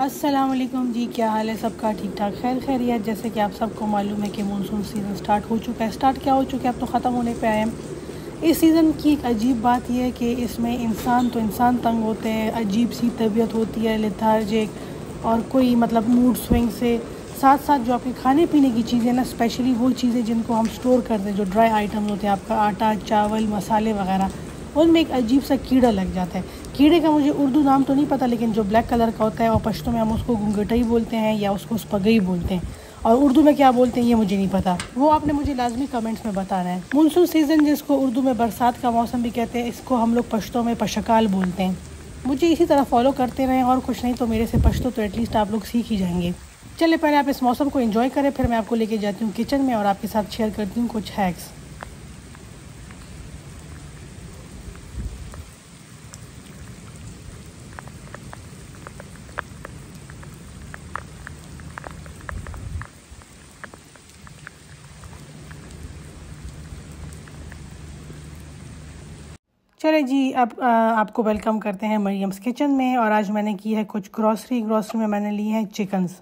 असलम जी क्या हाल है सबका ठीक ठाक खैर खैरियत जैसे कि आप सबको मालूम है कि मानसून सीज़न स्टार्ट हो चुका है स्टार्ट क्या हो चुका है अब तो ख़त्म होने पे आए हैं इस सीज़न की एक अजीब बात यह है कि इसमें इंसान तो इंसान तंग होते हैं अजीब सी तबीयत होती है लिथार्जिक और कोई मतलब मूड स्विंग से साथ साथ जो आपके खाने पीने की चीज़ें ना स्पेशली वो चीज़ें जिनको हम स्टोर करते हैं जो ड्राई आइटम्स होते हैं आपका आटा चावल मसाले वगैरह उनमें एक अजीब सा कीड़ा लग जाता है कीड़े का मुझे उर्दू नाम तो नहीं पता लेकिन जो ब्लैक कलर का होता है और पश्तों में हम उसको घुंघटई बोलते हैं या उसको स्पगई बोलते हैं और उर्दू में क्या बोलते हैं ये मुझे नहीं पता वो आपने मुझे लाजमी कमेंट्स में बताना है मानसून सीज़न जिसको उर्दू में बरसात का मौसम भी कहते हैं इसको हम लोग पश्तों में पशकाल बोलते हैं मुझे इसी तरह फॉलो करते रहें और कुछ नहीं तो मेरे से पश्तो तो एटलीस्ट आप लोग सीख ही जाएंगे चले पहले आप इस मौसम को इन्जॉय करें फिर मैं आपको लेके जाती हूँ किचन में और आपके साथ शेयर करती हूँ कुछ हैक्स चले जी अब आपको वेलकम करते हैं मरियम्स किचन में और आज मैंने की है कुछ ग्रॉसरी ग्रॉसरी में मैंने ली हैं चिकन्स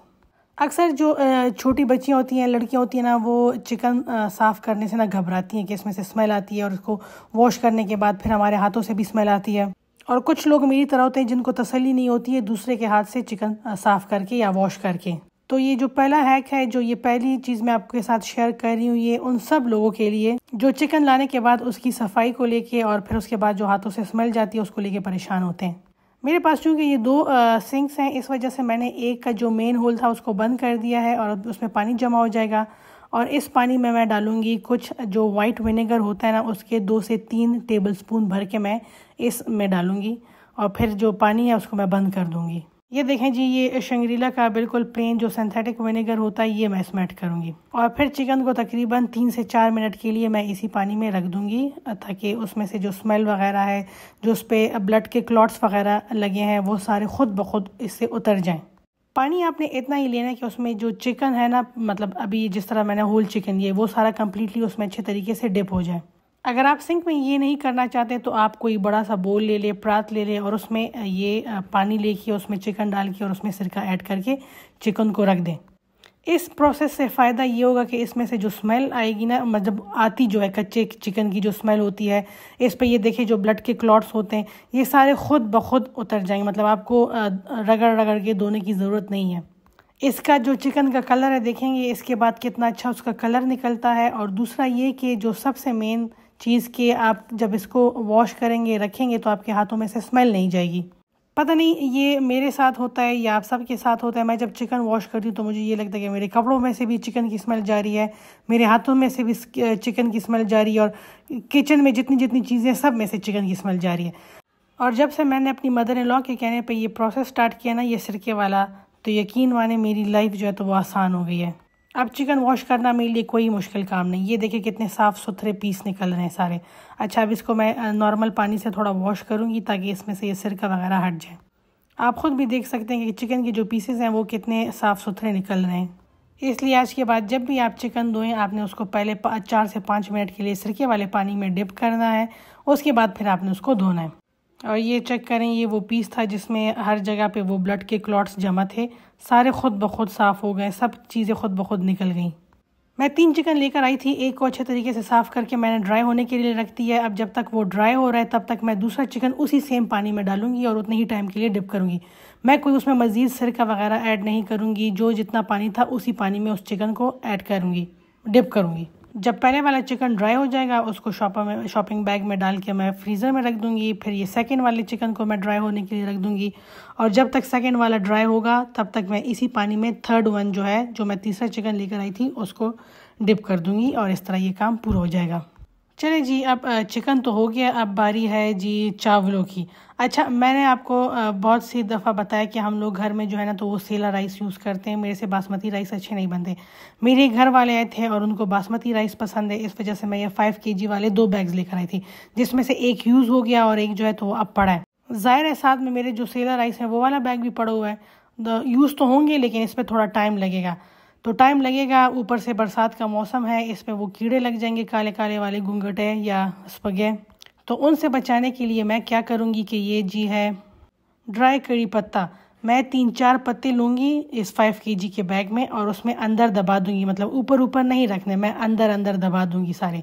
अक्सर जो छोटी बच्चियाँ होती हैं लड़कियाँ होती हैं ना वो चिकन साफ़ करने से ना घबराती हैं कि इसमें से स्मेल आती है और उसको वॉश करने के बाद फिर हमारे हाथों से भी स्मेल आती है और कुछ लोग मेरी तरह होते हैं जिनको तसली नहीं होती है दूसरे के हाथ से चिकन साफ़ करके या वॉश करके तो ये जो पहला हैक है जो ये पहली चीज़ मैं आपके साथ शेयर कर रही हूँ ये उन सब लोगों के लिए जो चिकन लाने के बाद उसकी सफाई को लेके और फिर उसके बाद जो हाथों से स्मेल जाती है उसको लेके परेशान होते हैं मेरे पास चूँकि ये दो सिंक्स हैं इस वजह से मैंने एक का जो मेन होल था उसको बंद कर दिया है और उसमें पानी जमा हो जाएगा और इस पानी में मैं डालूंगी कुछ जो वाइट विनेगर होता है ना उसके दो से तीन टेबल स्पून भर के मैं इसमें डालूंगी और फिर जो पानी है उसको मैं बंद कर दूंगी ये देखें जी ये शंगरीला का बिल्कुल प्लेन जो सिंथेटिक विनेगर होता है ये मैं इसमें ऐड करूँगी और फिर चिकन को तकरीबन तीन से चार मिनट के लिए मैं इसी पानी में रख दूँगी ताकि उसमें से जो स्मेल वगैरह है जो उस पर ब्लड के क्लॉट्स वगैरह लगे हैं वो सारे ख़ुद ब खुद इससे उतर जाएँ पानी आपने इतना ही लेना है कि उसमें जो चिकन है ना मतलब अभी जिस तरह मैंने होल चिकन ये वो सारा कम्प्लीटली उसमें अच्छे तरीके से डिप हो जाए अगर आप सिंक में ये नहीं करना चाहते तो आप कोई बड़ा सा बोल ले लें प्रात ले लें और उसमें ये पानी लेके उसमें चिकन डाल के और उसमें सिरका ऐड करके चिकन को रख दें इस प्रोसेस से फ़ायदा ये होगा कि इसमें से जो स्मेल आएगी ना मतलब आती जो है कच्चे चिकन की जो स्मेल होती है इस पर ये देखिए जो ब्लड के क्लॉट्स होते हैं ये सारे ख़ुद ब खुद उतर जाएंगे मतलब आपको रगड़ रगड़ के धोने की ज़रूरत नहीं है इसका जो चिकन का कलर है देखेंगे इसके बाद कितना अच्छा उसका कलर निकलता है और दूसरा ये कि जो सबसे मेन चीज़ के आप जब इसको वॉश करेंगे रखेंगे तो आपके हाथों में से स्मेल नहीं जाएगी पता नहीं ये मेरे साथ होता है या आप सब के साथ होता है मैं जब चिकन वॉश करती हूँ तो मुझे ये लगता है कि मेरे कपड़ों में से भी चिकन की स्मेल जा रही है मेरे हाथों में से भी चिकन की स्मेल जा रही है और किचन में जितनी जितनी चीज़ें सब में से चिकन की स्मेल जा रही है और जब से मैंने अपनी मदर इन लॉ के कहने पर यह प्रोसेस स्टार्ट किया ना ये सिरके वाला तो यकीन माने मेरी लाइफ जो है तो वो आसान हो गई है अब चिकन वॉश करना मेरे लिए कोई मुश्किल काम नहीं ये देखिए कितने साफ़ सुथरे पीस निकल रहे हैं सारे अच्छा अब इसको मैं नॉर्मल पानी से थोड़ा वॉश करूँगी ताकि इसमें से ये सिरका वगैरह हट जाए आप ख़ुद भी देख सकते हैं कि चिकन के जो पीसेज हैं वो कितने साफ़ सुथरे निकल रहे हैं इसलिए आज के बाद जब भी आप चिकन धोएं आपने उसको पहले चार से पाँच मिनट के लिए सिरके वाले पानी में डिप करना है उसके बाद फिर आपने उसको धोना है और ये चेक करें ये वो पीस था जिसमें हर जगह पे वो ब्लड के क्लॉट्स जमा थे सारे ख़ुद ब खुद साफ़ हो गए सब चीज़ें ख़ुद ब खुद निकल गईं मैं तीन चिकन लेकर आई थी एक को अच्छे तरीके से साफ़ करके मैंने ड्राई होने के लिए रख दिया है अब जब तक वो ड्राई हो रहा है तब तक मैं दूसरा चिकन उसी सेम पानी में डालूंगी और उतने ही टाइम के लिए डिप करूंगी मैं कोई उसमें मज़ीद सिरका वगैरह ऐड नहीं करूंगी जो जितना पानी था उसी पानी में उस चिकन को ऐड करूंगी डिप करूंगी जब पहले वाला चिकन ड्राई हो जाएगा उसको शॉपर में शॉपिंग बैग में डाल के मैं फ्रीज़र में रख दूँगी फिर ये सेकेंड वाले चिकन को मैं ड्राई होने के लिए रख दूँगी और जब तक सेकेंड वाला ड्राई होगा तब तक मैं इसी पानी में थर्ड वन जो है जो मैं तीसरा चिकन लेकर आई थी उसको डिप कर दूँगी और इस तरह ये काम पूरा हो जाएगा चले जी अब चिकन तो हो गया अब बारी है जी चावलों की अच्छा मैंने आपको बहुत सी दफ़ा बताया कि हम लोग घर में जो है ना तो वो सेला राइस यूज़ करते हैं मेरे से बासमती राइस अच्छे नहीं बनते मेरे घर वाले आए थे और उनको बासमती राइस पसंद है इस वजह से मैं ये फ़ाइव के वाले दो बैग्स लेकर आई थी जिसमें से एक यूज़ हो गया और एक जो है तो अब पड़ा है ज़ाहिर है साथ में मेरे जो सेला राइस है वो वाला बैग भी पड़ा हुआ है यूज़ तो होंगे लेकिन इस पर थोड़ा टाइम लगेगा तो टाइम लगेगा ऊपर से बरसात का मौसम है इसमें वो कीड़े लग जाएंगे काले काले वाले घुंघटे या स्पगे तो उनसे बचाने के लिए मैं क्या करूँगी कि ये जी है ड्राई कड़ी पत्ता मैं तीन चार पत्ते लूँगी इस फाइव के जी के बैग में और उसमें अंदर दबा दूँगी मतलब ऊपर ऊपर नहीं रखने मैं अंदर अंदर दबा दूँगी सारे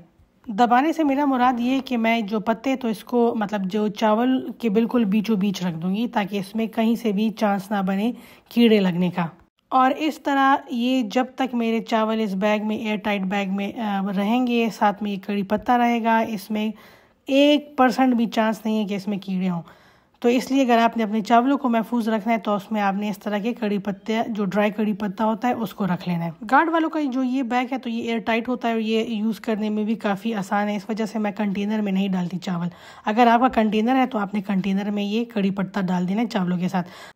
दबाने से मेरा मुराद ये कि मैं जो पत्ते तो इसको मतलब जो चावल के बिल्कुल बीचों बीच रख दूँगी ताकि इसमें कहीं से भी चांस ना बने कीड़े लगने का और इस तरह ये जब तक मेरे चावल इस बैग में एयर टाइट बैग में रहेंगे साथ में ये कड़ी पत्ता रहेगा इसमें एक परसेंट भी चांस नहीं है कि इसमें कीड़े हों तो इसलिए अगर आपने अपने चावलों को महफूज रखना है तो उसमें आपने इस तरह के कड़ी पत्ते जो ड्राई कड़ी पत्ता होता है उसको रख लेना है गार्ड वालों का जो ये बैग है तो ये एयर टाइट होता है और ये यूज़ करने में भी काफ़ी आसान है इस वजह से मैं कंटेनर में नहीं डालती चावल अगर आपका कंटेनर है तो आपने कंटेनर में ये कड़ी पत्ता डाल देना है चावलों के साथ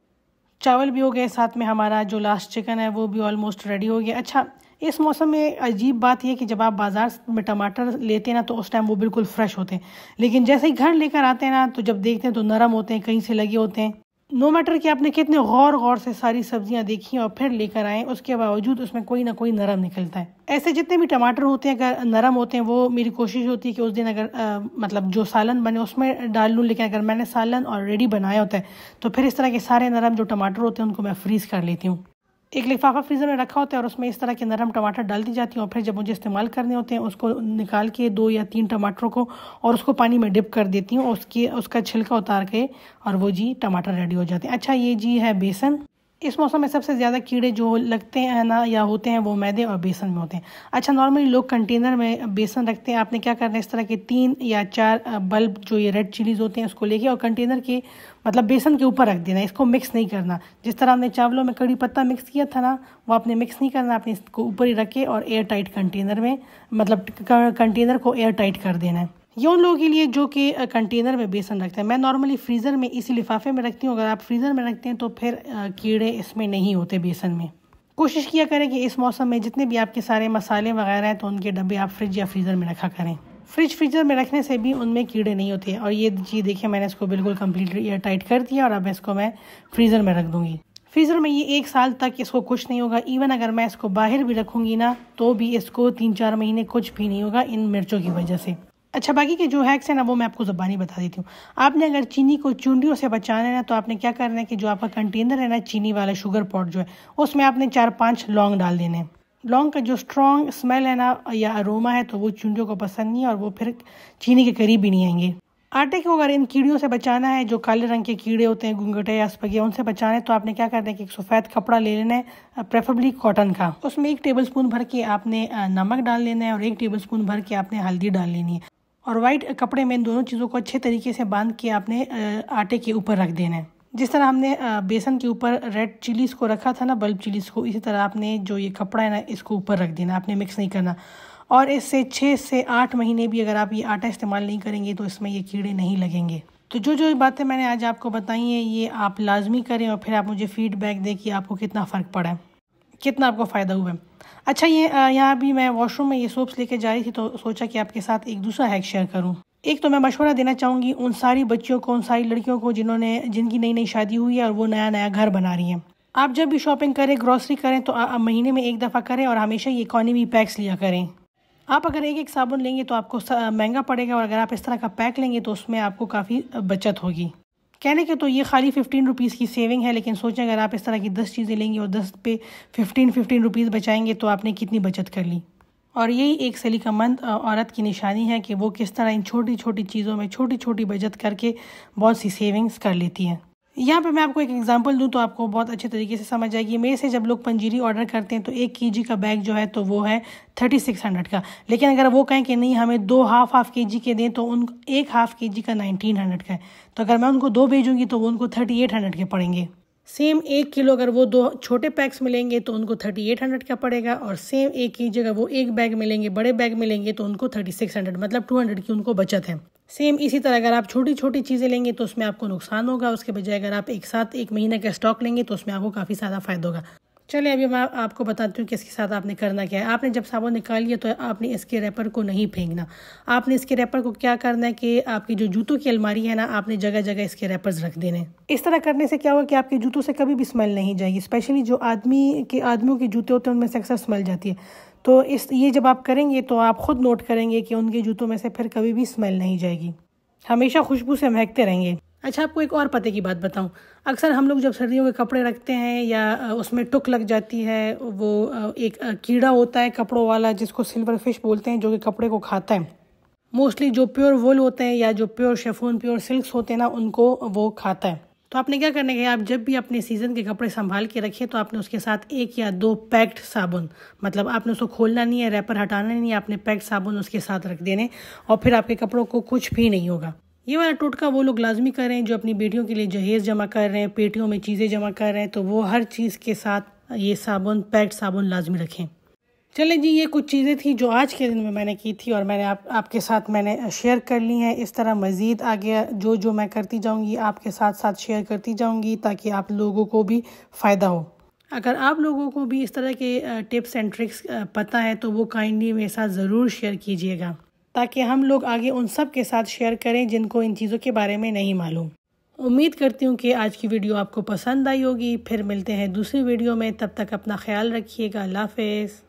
चावल भी हो गए साथ में हमारा जो लास्ट चिकन है वो भी ऑलमोस्ट रेडी हो गया अच्छा इस मौसम में अजीब बात यह कि जब आप बाज़ार में टमाटर लेते हैं ना तो उस टाइम वो बिल्कुल फ्रेश होते हैं लेकिन जैसे ही घर लेकर आते हैं ना तो जब देखते हैं तो नरम होते हैं कहीं से लगे होते हैं नो मैटर कि आपने कितने गौर गौर से सारी सब्जियां देखी और फिर लेकर आएँ उसके बावजूद उसमें कोई ना कोई नरम निकलता है ऐसे जितने भी टमाटर होते हैं अगर नरम होते हैं वो मेरी कोशिश होती है कि उस दिन अगर आ, मतलब जो सालन बने उसमें डाल लूँ लेकिन अगर मैंने सालन ऑलरेडी बनाया होता है तो फिर इस तरह के सारे नरम जो टमाटर होते हैं उनको मैं फ्रीज़ कर लेती हूँ एक लिफाफा फ्रीज़र में रखा होता है और उसमें इस तरह के नरम टमाटर डाल दी जाती हैं और फिर जब मुझे इस्तेमाल करने होते हैं उसको निकाल के दो या तीन टमाटरों को और उसको पानी में डिप कर देती हूँ और उसके उसका छिलका उतार के और वो जी टमाटर रेडी हो जाते हैं अच्छा ये जी है बेसन इस मौसम में सबसे ज़्यादा कीड़े जो लगते हैं ना या होते हैं वो मैदे और बेसन में होते हैं अच्छा नॉर्मली लोग कंटेनर में बेसन रखते हैं आपने क्या करना है इस तरह के तीन या चार बल्ब जो ये रेड चिलीज़ होते हैं उसको लेके और कंटेनर के मतलब बेसन के ऊपर रख देना इसको मिक्स नहीं करना जिस तरह हमने चावलों में कड़ी पत्ता मिक्स किया था ना वो आपने मिक्स नहीं करना आपने इसको ऊपर ही रखे और एयर टाइट कंटेनर में मतलब कंटेनर को एयर टाइट कर देना है ये उन लोगों के लिए जो कि कंटेनर में बेसन रखते हैं मैं नॉर्मली फ्रीज़र में इसी लिफाफे में रखती हूँ अगर आप फ्रीज़र में रखते हैं तो फिर कीड़े इसमें नहीं होते बेसन में कोशिश किया करें कि इस मौसम में जितने भी आपके सारे मसाले वगैरह हैं तो उनके डब्बे आप फ्रिज या फ्रीज़र में रखा करें फ्रिज फ्रीजर में रखने से भी उनमें कीड़े नहीं होते और ये चीज़ देखिए मैंने इसको बिल्कुल कम्प्लीटली एयर टाइट कर दिया और अब इसको मैं फ्रीज़र में रख दूँगी फ्रीज़र में ये एक साल तक इसको कुछ नहीं होगा इवन अगर मैं इसको बाहर भी रखूँगी ना तो भी इसको तीन चार महीने कुछ भी नहीं होगा इन मिर्चों की वजह से अच्छा बाकी के जो हैक्स हैं ना वो मैं आपको ज़बानी बता देती हूँ आपने अगर चीनी को चूंडियों से बचाना है ना तो आपने क्या करना है कि जो आपका कंटेनर है ना चीनी वाला शुगर पॉट जो है उसमें आपने चार पांच लौंग डाल देने हैं लौंग का जो स्ट्रॉन्ग स्मेल है ना या अरोमा है तो वो चूंडियों को पसंद नहीं है और वो फिर चीनी के करीब भी नहीं आएंगे आटे को अगर इन कीड़ियों से बचाना है जो काले रंग के कीड़े होते हैं घुंघटे या स्पगिया उनसे बचाना है तो आपने क्या करना है कि एक सफ़ेद कपड़ा ले लेना है प्रेफरेबली कॉटन का उसमें एक टेबल स्पून भर के आपने नमक डाल लेना है और एक टेबल स्पून भर के आपने हल्दी डाल लेनी है और वाइट कपड़े में इन दोनों चीज़ों को अच्छे तरीके से बांध के आपने आटे के ऊपर रख देना है जिस तरह हमने बेसन के ऊपर रेड चिलीज़ को रखा था ना बल्ब चिलीज़ को इसी तरह आपने जो ये कपड़ा है ना इसको ऊपर रख देना आपने मिक्स नहीं करना और इससे छः से आठ महीने भी अगर आप ये आटा इस्तेमाल नहीं करेंगे तो इसमें ये कीड़े नहीं लगेंगे तो जो जो बातें मैंने आज आपको बताई हैं ये आप लाजमी करें और फिर आप मुझे फ़ीडबैक दें कि आपको कितना फ़र्क पड़ा है कितना आपको फ़ायदा हुआ है अच्छा ये यहाँ भी मैं वॉशरूम में ये सोप्स लेके जा रही थी तो सोचा कि आपके साथ एक दूसरा हैक शेयर करूँ एक तो मैं मशवरा देना चाहूँगी उन सारी बच्चियों को उन सारी लड़कियों को जिन्होंने जिनकी नई नई शादी हुई है और वो नया नया घर बना रही हैं आप जब भी शॉपिंग करें ग्रॉसरी करें तो आप महीने में एक दफ़ा करें और हमेशा ये इकोनॉमी पैक्स लिया करें आप अगर एक एक साबुन लेंगे तो आपको महंगा पड़ेगा और अगर आप इस तरह का पैक लेंगे तो उसमें आपको काफ़ी बचत होगी कहने के तो ये खाली फिफ्टीन रुपीज़ की सेविंग है लेकिन सोचें अगर आप इस तरह की दस चीज़ें लेंगे और दस पे फिफ्टीन फिफ्टीन रुपीज़ बचाएंगे तो आपने कितनी बचत कर ली और यही एक सलीकामंद औरत की निशानी है कि वो किस तरह इन छोटी छोटी चीज़ों में छोटी छोटी बचत करके बहुत सी सेविंग्स कर लेती हैं यहाँ पर मैं आपको एक एग्जांपल दूँ तो आपको बहुत अच्छे तरीके से समझ आएगी मेरे से जब लोग पंजीरी ऑर्डर करते हैं तो एक के जी का बैग जो है तो वो है थर्टी सिक्स हंड्रेड का लेकिन अगर वो कहें कि नहीं हमें दो हाफ हाफ के जी के दें तो उन एक हाफ के जी का नाइनटीन हंड्रेड का है तो अगर मैं उनको दो भेजूँगी तो वो उनको थर्टी एट हंड्रेड के पड़ेंगे सेम एक किलो अगर वो दो छोटे पैक्स मिलेंगे तो उनको थर्टी एट हंड्रेड का पड़ेगा और सेम एक ही जगह वो एक बैग मिलेंगे बड़े बैग मिलेंगे तो उनको थर्टी सिक्स हंड्रेड मतलब टू हंड्रेड की उनको बचत है सेम इसी तरह अगर आप छोटी छोटी चीज़ें लेंगे तो उसमें आपको नुकसान होगा उसके बजाय अगर आप एक साथ एक महीने का स्टॉक लेंगे तो उसमें आपको काफ़ी ज़्यादा फायदा होगा चलिए अभी मैं आपको बताती हूँ कि इसके साथ आपने करना क्या है आपने जब साबुन निकाल लिया तो आपने इसके रैपर को नहीं फेंकना आपने इसके रैपर को क्या करना है कि आपकी जो जूतों की अलमारी है ना आपने जगह जगह इसके रैपर्स रख देने इस तरह करने से क्या होगा कि आपके जूतों से कभी भी स्मेल नहीं जाएगी स्पेशली जो आदमी के आदमियों के जूते होते हैं उनमें से अक्सर स्मेल जाती है तो इस ये जब आप करेंगे तो आप ख़ुद नोट करेंगे कि उनके जूतों में से फिर कभी भी स्मेल नहीं जाएगी हमेशा खुशबू से महकते रहेंगे अच्छा आपको एक और पते की बात बताऊं अक्सर हम लोग जब सर्दियों के कपड़े रखते हैं या उसमें टुक लग जाती है वो एक कीड़ा होता है कपड़ों वाला जिसको सिल्वर फिश बोलते हैं जो कि कपड़े को खाता है मोस्टली जो प्योर वुल होते हैं या जो प्योर शेफोन प्योर सिल्क्स होते हैं ना उनको वो खाता है तो आपने क्या करने के आप जब भी अपने सीज़न के कपड़े संभाल के रखिए तो आपने उसके साथ एक या दो पैक्ड साबुन मतलब आपने उसको खोलना नहीं है रैपर हटाना नहीं है आपने पैक्ड साबुन उसके साथ रख देने और फिर आपके कपड़ों को कुछ भी नहीं होगा ये वाला टोटका वो लोग लाजमी कर रहे हैं जो अपनी बेटियों के लिए जहेज़ जमा कर रहे हैं पेटियों में चीज़ें जमा कर रहे हैं तो वो हर चीज़ के साथ ये साबुन पैक्ड साबुन लाजमी रखें चले जी ये कुछ चीज़ें थी जो आज के दिन में मैंने की थी और मैंने आप आपके साथ मैंने शेयर कर ली हैं इस तरह मज़ीद आगे जो जो मैं करती जाऊंगी आपके साथ साथ शेयर करती जाऊंगी ताकि आप लोगों को भी फ़ायदा हो अगर आप लोगों को भी इस तरह के टिप्स एंड ट्रिक्स पता है तो वो काइंडली मेरे साथ ज़रूर शेयर कीजिएगा ताकि हम लोग आगे उन सब के साथ शेयर करें जिनको इन चीज़ों के बारे में नहीं मालूम उम्मीद करती हूँ कि आज की वीडियो आपको पसंद आई होगी फिर मिलते हैं दूसरी वीडियो में तब तक अपना ख्याल रखिएगा अल्लाह हाफिज़